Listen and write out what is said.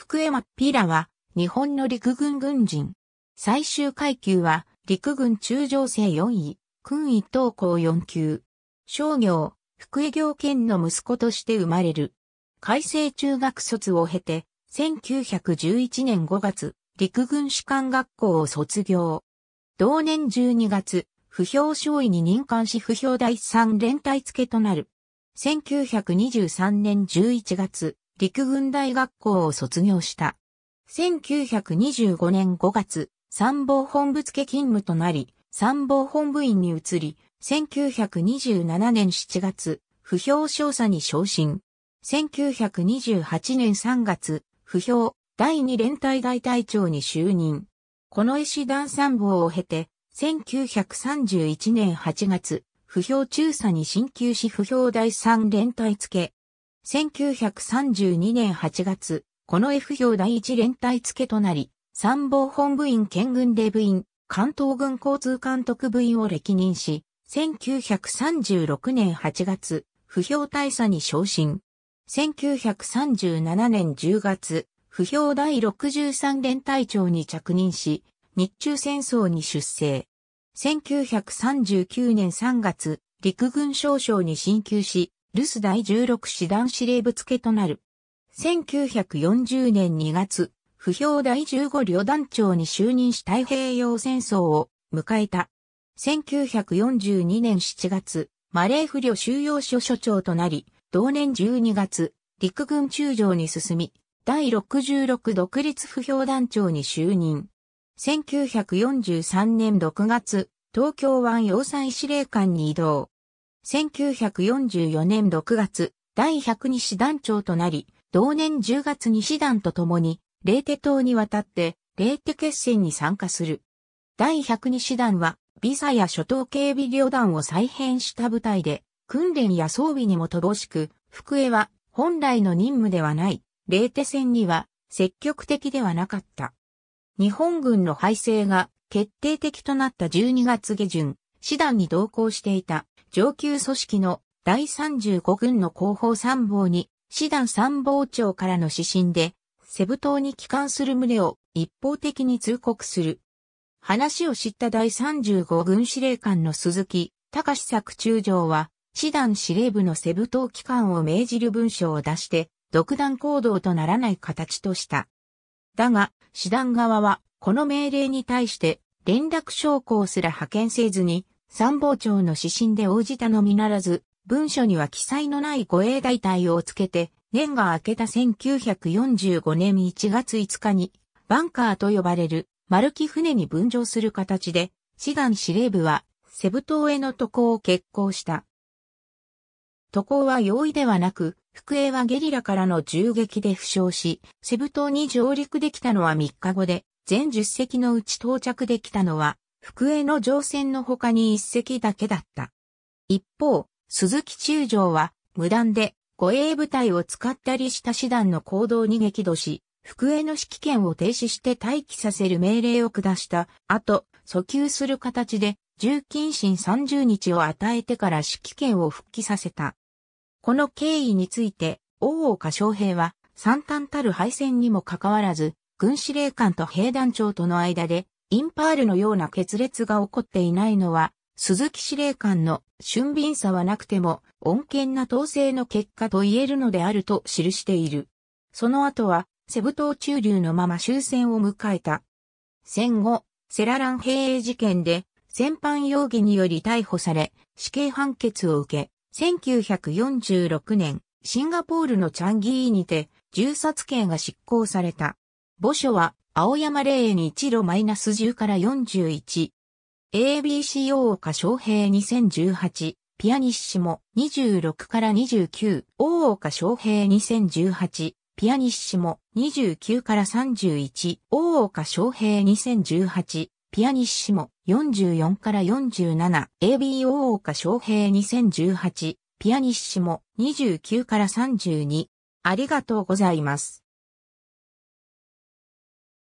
福山ピーラは日本の陸軍軍人。最終階級は陸軍中将生4位、軍位等校4級。商業、福江行県の息子として生まれる。改正中学卒を経て、1911年5月、陸軍士官学校を卒業。同年12月、不評少尉に任官し不評第3連隊付となる。1923年11月、陸軍大学校を卒業した。1925年5月、参謀本部付勤務となり、参謀本部員に移り、1927年7月、不評少佐に昇進。1928年3月、不評、第二連隊大隊長に就任。この絵師団参謀を経て、1931年8月、不評中佐に進級し不評第三連隊付け、1932年8月、この F 兵第一連隊付となり、参謀本部員県軍で部員、関東軍交通監督部員を歴任し、1936年8月、不評大佐に昇進。1937年10月、不評第63連隊長に着任し、日中戦争に出征。1939年3月、陸軍少将に進級し、ルス第16師団司令部付となる。1940年2月、不評第15旅団長に就任し太平洋戦争を迎えた。1942年7月、マレー不良収容所所長となり、同年12月、陸軍中将に進み、第66独立不評団長に就任。1943年6月、東京湾要塞司令官に移動。1944年6月、第102師団長となり、同年10月に師団と共に、レーテ島に渡って、レーテ決戦に参加する。第102師団は、ビサや諸島警備旅団を再編した部隊で、訓練や装備にも乏しく、福江は本来の任務ではない、レーテ戦には積極的ではなかった。日本軍の敗勢が決定的となった12月下旬、師団に同行していた上級組織の第35軍の後方参謀に、師団参謀長からの指針で、セブ島に帰還する旨を一方的に通告する。話を知った第35軍司令官の鈴木隆作中将は、師団司令部のセブ島機関を命じる文書を出して、独断行動とならない形とした。だが、師団側は、この命令に対して、連絡将校すら派遣せずに、参謀長の指針で応じたのみならず、文書には記載のない護衛大隊をつけて、年が明けた1945年1月5日に、バンカーと呼ばれる、丸木船に分譲する形で、志願司令部は、セブ島への渡航を決行した。渡航は容易ではなく、福江はゲリラからの銃撃で負傷し、セブ島に上陸できたのは3日後で、全10隻のうち到着できたのは福江の乗船の他に一隻だけだった。一方、鈴木中将は無断で護衛部隊を使ったりした師団の行動に激怒し、福江の指揮権を停止して待機させる命令を下した後、訴求する形で重禁審30日を与えてから指揮権を復帰させた。この経緯について、大岡昌平は惨憺たる敗戦にもかかわらず、軍司令官と兵団長との間でインパールのような決裂が起こっていないのは、鈴木司令官の俊敏さはなくても、穏健な統制の結果と言えるのであると記している。その後は、セブ島中流のまま終戦を迎えた。戦後、セララン兵営事件で、戦犯容疑により逮捕され、死刑判決を受け、1946年、シンガポールのチャンギーにて、銃殺刑が執行された。墓所は、青山霊園一路マイナス10から41。ABC 大岡昌平2018。ピアニッシモ26から29。大岡昌平2018。ピアニッシモ29から31。大岡昌平2018。ピアニッシモ44から47。AB 大岡昌平2018。ピアニッシモ29から32。ありがとうございます。